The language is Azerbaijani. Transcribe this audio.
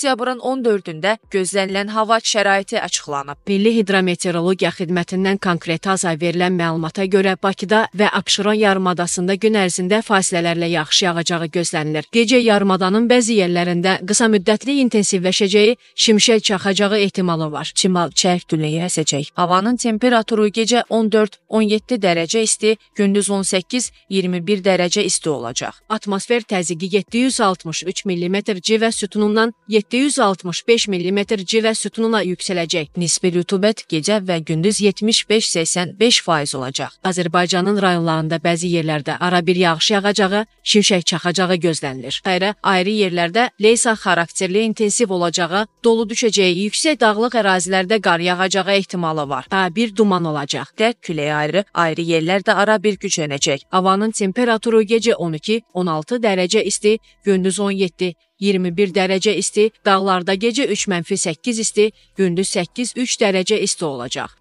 Oktyabrın 14-də gözlənilən hava şəraiti açıqlanıb. Milli Hidrometeorologiya Xidmətindən konkret azay verilən məlumata görə Bakıda və Abşeron yarımadasında gün ərzində fasilələrlə yağış yağacağı gözlənilir. Gecə yarımadanın bəzi yerlərində qısa müddətli intensivləşəcəyi, şimşək çaxacağı ehtimalı var. Şimal çərq küləyi əsəcək. Havanın temperaturu gecə 14-17 dərəcə isti, gündüz 18-21 dərəcə isti olacaq. Atmosfer təzyiqi 763 mm civə sütunundan 7 765 mm civə sütununa yüksələcək. Nisbi rütubət gecə və gündüz 75-85% olacaq. Azərbaycanın rayonlarında bəzi yerlərdə ara bir yağış yağacağı, şimşək çaxacağı gözlənilir. Ayrı ayrı yerlərdə leysan xarakterli intensiv olacağı, dolu düşəcəyi, yüksək dağlıq ərazilərdə qar yağacağı ehtimalı var. A1 duman olacaq. Dərd küləyi ayrı, ayrı yerlərdə ara bir güclənəcək. Havanın temperaturu gecə 12-16 dərəcə isti, gündüz 17 21 dərəcə isti, dağlarda gecə 3 mənfi 8 isti, gündüz 8-3 dərəcə isti olacaq.